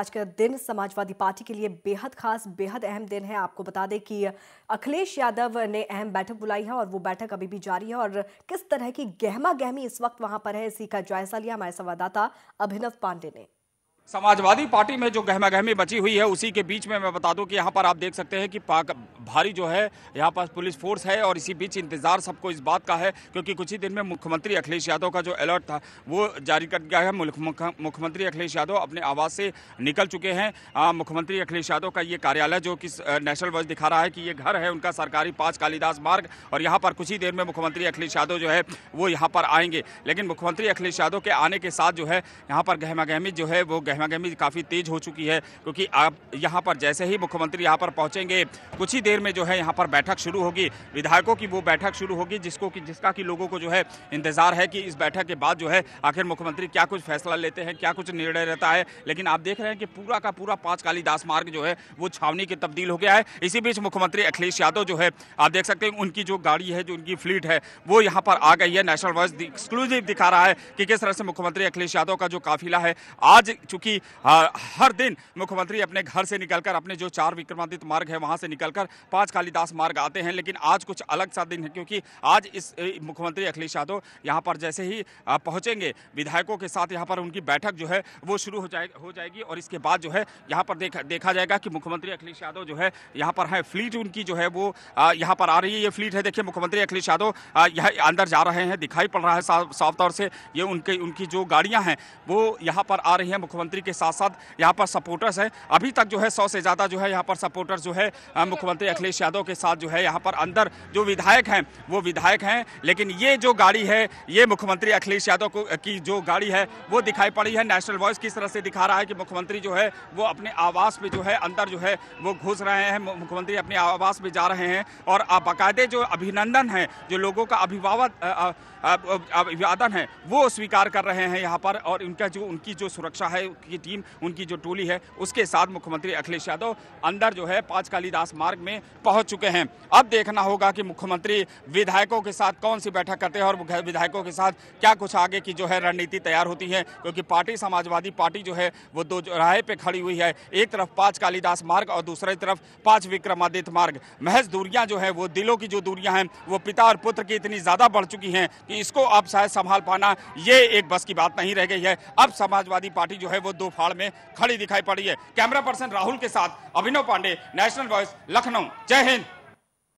आज का दिन समाजवादी पार्टी के लिए बेहद खास बेहद अहम दिन है आपको बता दें कि अखिलेश यादव ने अहम बैठक बुलाई है और वो बैठक अभी भी जारी है और किस तरह की गहमा गहमी इस वक्त वहां पर है इसी का जायजा लिया हमारे संवाददाता अभिनव पांडे ने समाजवादी पार्टी में जो गहमा गहमी बची हुई है उसी के बीच में मैं बता दूं कि यहाँ पर आप देख सकते हैं कि भारी जो है यहाँ पास पुलिस फोर्स है और इसी बीच इंतजार सबको इस बात का है क्योंकि कुछ ही दिन में मुख्यमंत्री अखिलेश यादव का जो अलर्ट था वो जारी कर गया है मुख्यमंत्री अखिलेश यादव अपने आवास से निकल चुके हैं मुख्यमंत्री अखिलेश यादव का ये कार्यालय जो कि नेशनल वॉच दिखा रहा है कि ये घर है उनका सरकारी पाँच कालिदास मार्ग और यहाँ पर कुछ ही देर में मुख्यमंत्री अखिलेश यादव जो है वो यहाँ पर आएंगे लेकिन मुख्यमंत्री अखिलेश यादव के आने के साथ जो है यहाँ पर गहमा गहमी जो है वो गहमा गहमी काफ़ी तेज हो चुकी है क्योंकि आप यहाँ पर जैसे ही मुख्यमंत्री यहाँ पर पहुँचेंगे कुछ ही देर देर में जो है यहाँ पर बैठक शुरू होगी विधायकों की वो बैठक शुरू होगी जिसको कि जिसका कि लोगों को जो है इंतजार है कि इस बैठक के बाद जो है आखिर मुख्यमंत्री क्या कुछ फैसला लेते हैं क्या कुछ निर्णय रहता है लेकिन आप देख रहे हैं कि पूरा का पूरा पांच कालीदास मार्ग जो है वो छावनी के तब्दील हो गया है इसी बीच मुख्यमंत्री अखिलेश यादव जो है आप देख सकते हैं उनकी जो गाड़ी है जो उनकी फ्लीट है वो यहाँ पर आ गई है नेशनल वॉइस एक्सक्लूसिव दिखा रहा है कि किस तरह से मुख्यमंत्री अखिलेश यादव का जो काफिला है आज चूंकि हर दिन मुख्यमंत्री अपने घर से निकलकर अपने जो चार विक्रमादित्य मार्ग है वहां से निकलकर पाँच कालिदास मार्ग आते हैं लेकिन आज कुछ अलग सा दिन है क्योंकि आज इस मुख्यमंत्री अखिलेश यादव यहाँ पर जैसे ही पहुँचेंगे विधायकों के साथ यहाँ पर उनकी बैठक जो है वो शुरू हो जाए हो जाएगी और इसके बाद जो है यहाँ पर देखा देखा जाएगा कि मुख्यमंत्री अखिलेश यादव जो है यहाँ पर है फ्लीट उनकी जो है वो यहाँ पर आ रही है ये फ्लीट है देखिए मुख्यमंत्री अखिलेश यादव यहाँ अंदर जा रहे हैं दिखाई पड़ रहा है साफ तौर से ये उनके उनकी जो गाड़ियाँ हैं वो यहाँ पर आ रही हैं मुख्यमंत्री के साथ साथ यहाँ पर सपोर्टर्स हैं अभी तक जो है सौ से ज़्यादा जो है यहाँ पर सपोर्टर्स जो है मुख्यमंत्री अखिलेश यादव के साथ जो है यहाँ पर अंदर जो विधायक हैं वो विधायक हैं लेकिन ये जो गाड़ी है ये मुख्यमंत्री अखिलेश यादव को की जो गाड़ी है वो दिखाई पड़ी है नेशनल वॉइस किस तरह से दिखा रहा है कि मुख्यमंत्री जो है वो अपने आवास में जो है अंदर जो है वो घुस रहे हैं मुख्यमंत्री अपने आवास में जा रहे हैं और बाकायदे जो अभिनंदन है जो लोगों का अभिभावक अभिवादन है वो स्वीकार कर रहे हैं यहाँ पर और उनका जो उनकी जो सुरक्षा है की टीम उनकी जो टोली है उसके साथ मुख्यमंत्री अखिलेश यादव अंदर जो है पाँच कालीदास मार्ग में पहुंच चुके हैं अब देखना होगा कि मुख्यमंत्री विधायकों के साथ कौन सी बैठक करते हैं और विधायकों के साथ क्या कुछ आगे की जो है रणनीति तैयार होती है क्योंकि पार्टी समाजवादी पार्टी जो है वो दो राय पे खड़ी हुई है एक तरफ पांच कालिदास मार्ग और दूसरी तरफ पांच विक्रमादित्य मार्ग महज दूरियां जो है वो दिलों की जो दूरियां हैं वो पिता और पुत्र की इतनी ज्यादा बढ़ चुकी हैं कि इसको अब शायद संभाल पाना ये एक बस की बात नहीं रह गई है अब समाजवादी पार्टी जो है वो दो फाड़ में खड़ी दिखाई पड़ी है कैमरा पर्सन राहुल के साथ अभिनव पांडे नेशनल वॉइस लखनऊ जय हिंद